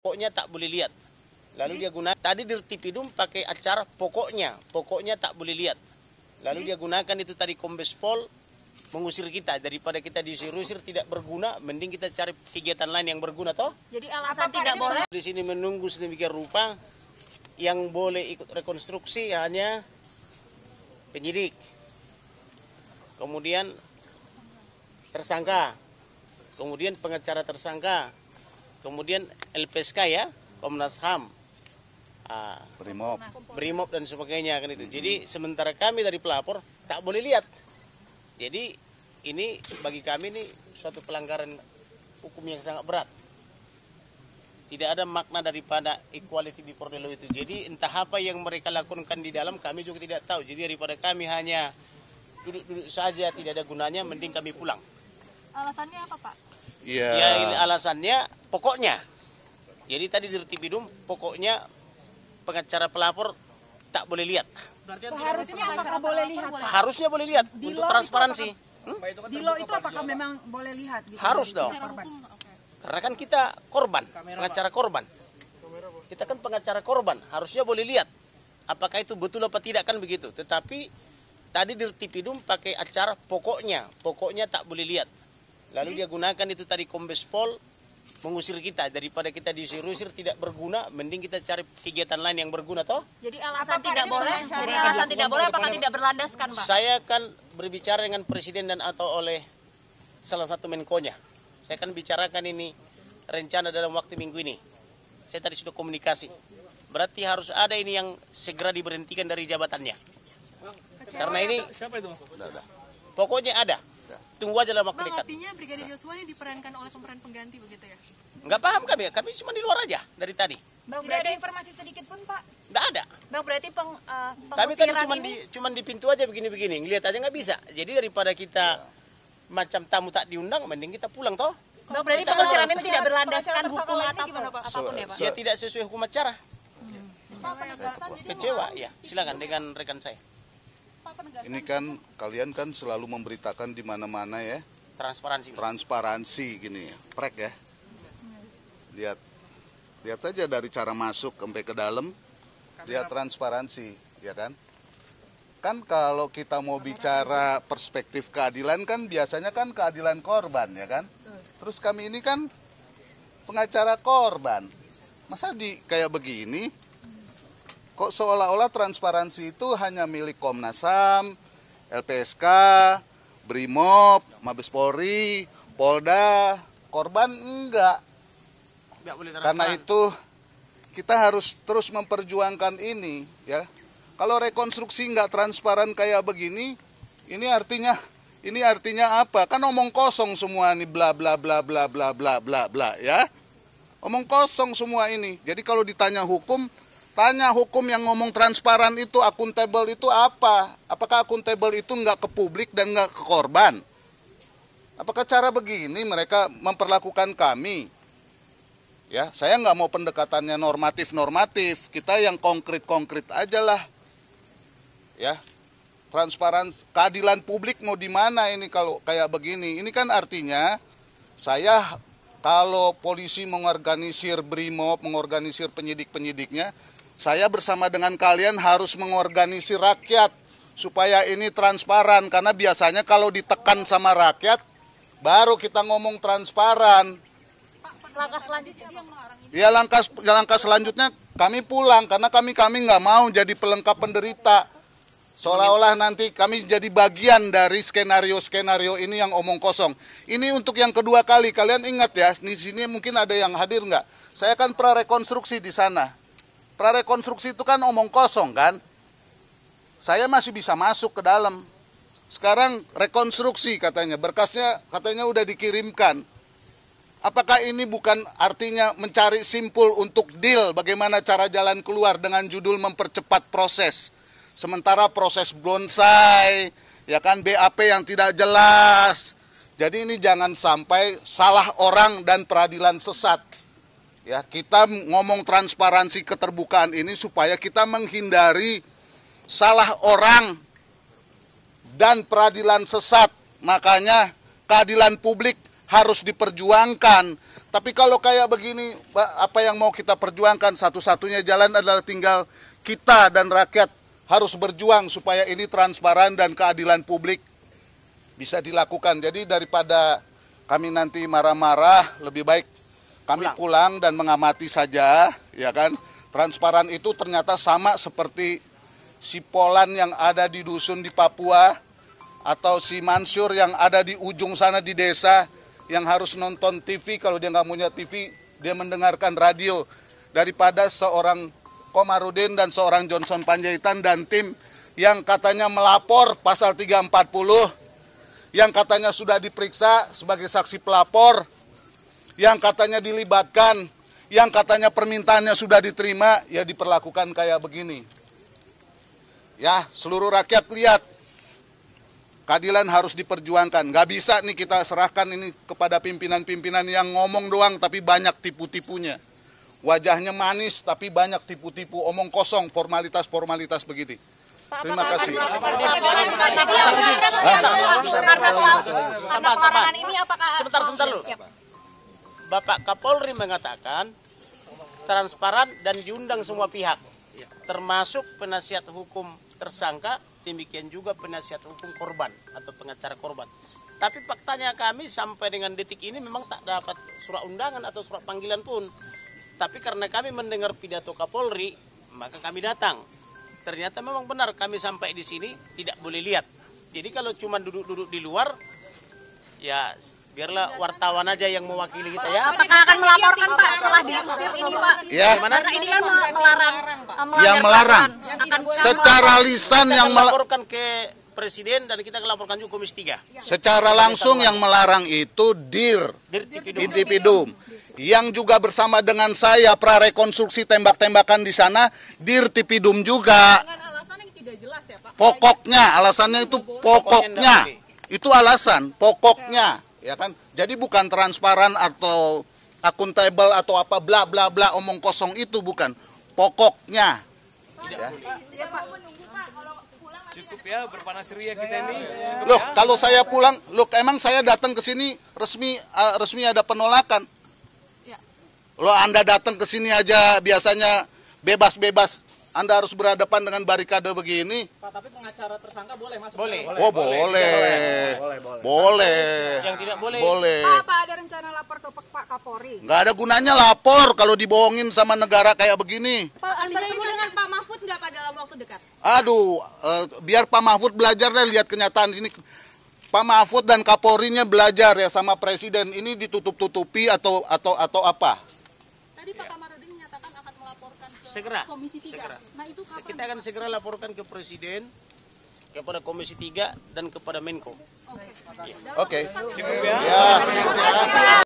pokoknya tak boleh lihat. Lalu hmm. dia gunakan. tadi di Tipidum pakai acara pokoknya, pokoknya tak boleh lihat. Lalu hmm. dia gunakan itu tadi Kombes Pol mengusir kita daripada kita diusir-usir tidak berguna, mending kita cari kegiatan lain yang berguna toh. Jadi alasan Apa tidak boleh. Di sini menunggu sedemikian rupa yang boleh ikut rekonstruksi hanya penyidik. Kemudian tersangka. Kemudian pengacara tersangka kemudian LPSK ya, Komnas HAM, ah, Brimob, Brimob dan sebagainya kan itu. Jadi hmm. sementara kami dari pelapor tak boleh lihat. Jadi ini bagi kami ini suatu pelanggaran hukum yang sangat berat. Tidak ada makna daripada equality di Pordelo itu. Jadi entah apa yang mereka lakukan di dalam kami juga tidak tahu. Jadi daripada kami hanya duduk-duduk saja tidak ada gunanya, mending kami pulang. Alasannya apa Pak? Iya. Ya. ya alasannya pokoknya. Jadi tadi di Dum, pokoknya pengacara pelapor tak boleh lihat. Seharusnya apakah boleh lihat? Pak? Harusnya boleh lihat di untuk transparansi. Itu apakah, hmm? Kan di lo itu apakah memang boleh lihat? Gitu? Harus dong. Karena kan kita korban, pengacara korban. Kita kan pengacara korban, harusnya boleh lihat. Apakah itu betul apa tidak kan begitu. Tetapi tadi di Dum pakai acara pokoknya, pokoknya tak boleh lihat. Lalu dia gunakan itu tadi Kombes Pol mengusir kita daripada kita diusir-usir tidak berguna mending kita cari kegiatan lain yang berguna toh jadi alasan apa, tidak boleh jadi alasan tidak boleh apakah tidak berlandaskan pak saya akan berbicara dengan presiden dan atau oleh salah satu menkonya saya akan bicarakan ini rencana dalam waktu minggu ini saya tadi sudah komunikasi berarti harus ada ini yang segera diberhentikan dari jabatannya karena ini pokoknya ada tunggu aja lah waktu dekat. Artinya Brigadir Yosua ini diperankan oleh pemeran pengganti begitu ya? Enggak paham kami, ya, kami cuma di luar aja dari tadi. Bang, tidak ada informasi sedikit pun Pak? Enggak ada. Bang, berarti peng, uh, Kami tadi cuma di, cuma di pintu aja begini-begini, ngelihat aja nggak bisa. Jadi daripada kita ya. macam tamu tak diundang, mending kita pulang toh. Bang, berarti pengusiran ini tidak berlandaskan hukum apapun, apapun ya Pak? Ya tidak sesuai hukum acara. Hmm. Kecewa, ya. Silakan dengan rekan saya ini kan kalian kan selalu memberitakan di mana-mana ya. Transparansi. Transparansi gini, ya. prek ya. Lihat, lihat aja dari cara masuk sampai ke dalam, lihat transparansi, ya kan? Kan kalau kita mau bicara perspektif keadilan kan biasanya kan keadilan korban ya kan? Terus kami ini kan pengacara korban. Masa di kayak begini Kok seolah-olah transparansi itu hanya milik Komnas HAM, LPSK, BRIMOB, Mabes Polri, Polda, korban enggak. enggak boleh Karena itu kita harus terus memperjuangkan ini ya. Kalau rekonstruksi enggak transparan kayak begini, ini artinya ini artinya apa? Kan omong kosong semua nih bla bla bla bla bla bla bla bla ya. Omong kosong semua ini. Jadi kalau ditanya hukum, Tanya hukum yang ngomong transparan itu, akuntabel itu apa? Apakah akuntabel itu nggak ke publik dan nggak ke korban? Apakah cara begini mereka memperlakukan kami? Ya, saya nggak mau pendekatannya normatif-normatif. Kita yang konkret-konkret aja lah. Ya, transparan keadilan publik mau di mana ini kalau kayak begini? Ini kan artinya saya kalau polisi mengorganisir brimob, mengorganisir penyidik-penyidiknya, saya bersama dengan kalian harus mengorganisir rakyat supaya ini transparan karena biasanya kalau ditekan sama rakyat baru kita ngomong transparan. Langkah selanjutnya Ya langkah langkah selanjutnya kami pulang karena kami kami nggak mau jadi pelengkap penderita. Seolah-olah nanti kami jadi bagian dari skenario-skenario ini yang omong kosong. Ini untuk yang kedua kali. Kalian ingat ya, di sini mungkin ada yang hadir nggak? Saya kan prarekonstruksi di sana. Prarekonstruksi itu kan omong kosong kan. Saya masih bisa masuk ke dalam. Sekarang rekonstruksi katanya, berkasnya katanya udah dikirimkan. Apakah ini bukan artinya mencari simpul untuk deal bagaimana cara jalan keluar dengan judul mempercepat proses? Sementara proses bonsai, ya kan BAP yang tidak jelas. Jadi ini jangan sampai salah orang dan peradilan sesat. Ya, kita ngomong transparansi keterbukaan ini supaya kita menghindari salah orang dan peradilan sesat. Makanya keadilan publik harus diperjuangkan. Tapi kalau kayak begini, apa yang mau kita perjuangkan? Satu-satunya jalan adalah tinggal kita dan rakyat harus berjuang supaya ini transparan dan keadilan publik bisa dilakukan. Jadi daripada kami nanti marah-marah, lebih baik kami pulang, pulang dan mengamati saja, ya kan? Transparan itu ternyata sama seperti si Polan yang ada di dusun di Papua atau si Mansur yang ada di ujung sana di desa yang harus nonton TV kalau dia nggak punya TV dia mendengarkan radio daripada seorang Komarudin dan seorang Johnson Panjaitan dan tim yang katanya melapor pasal 340 yang katanya sudah diperiksa sebagai saksi pelapor yang katanya dilibatkan, yang katanya permintaannya sudah diterima, ya diperlakukan kayak begini. Ya, seluruh rakyat lihat, keadilan harus diperjuangkan. Gak bisa nih kita serahkan ini kepada pimpinan-pimpinan yang ngomong doang tapi banyak tipu-tipunya. Wajahnya manis tapi banyak tipu-tipu, omong kosong, formalitas-formalitas begitu. Terima kasih. Sebentar, sebentar dulu. Bapak Kapolri mengatakan transparan dan diundang semua pihak, iya. termasuk penasihat hukum tersangka, demikian juga penasihat hukum korban atau pengacara korban. Tapi faktanya kami sampai dengan detik ini memang tak dapat surat undangan atau surat panggilan pun. Tapi karena kami mendengar pidato Kapolri, maka kami datang. Ternyata memang benar kami sampai di sini tidak boleh lihat. Jadi kalau cuma duduk-duduk di luar, ya biarlah iya, kan? wartawan aja yang mewakili kita ya. Iya, Apakah akan melaporkan Pak iya, setelah diusir ini Pak? Ya. Gimana? Karena ini kan melarang. Eh, yang melarang. secara lisan yang melaporkan ke Presiden dan kita laporkan juga Komisi 3. Secara langsung yang melarang itu DIR, Tipidum. Yang juga bersama dengan saya prarekonstruksi tembak-tembakan di sana, dir Tipidum juga. Ya, pokoknya alasannya itu pokoknya. Itu alasan pokoknya ya kan? Jadi bukan transparan atau akuntabel atau apa bla bla bla omong kosong itu bukan. Pokoknya Tidak ya. ya, Cukup ya berpanas ria kita iya, ini. Iya. Loh, ya. kalau saya pulang, loh emang saya datang ke sini resmi uh, resmi ada penolakan. Iya. Loh Anda datang ke sini aja biasanya bebas-bebas anda harus berhadapan dengan barikade begini. Pak, tapi pengacara tersangka boleh masuk? Boleh. Oh, boleh. Oh, boleh. Boleh. Boleh. boleh. boleh. Yang tidak boleh. Boleh. Pak, apa ada rencana lapor ke Pak Kapolri? Nggak ada gunanya lapor kalau dibohongin sama negara kayak begini. Pak, bertemu dengan kan? Pak Mahfud nggak Pak dalam waktu dekat? Aduh, eh, biar Pak Mahfud belajar deh lihat kenyataan sini. Pak Mahfud dan Kapolrinya belajar ya sama Presiden. Ini ditutup-tutupi atau atau atau apa? Tadi Pak iya. Kamar segera. Komisi 3. Segera. Nah, itu kapan? Kita akan segera laporkan ke Presiden, kepada Komisi 3 dan kepada Menko. Oke. Okay. Ya. Okay. Cukup ya. ya.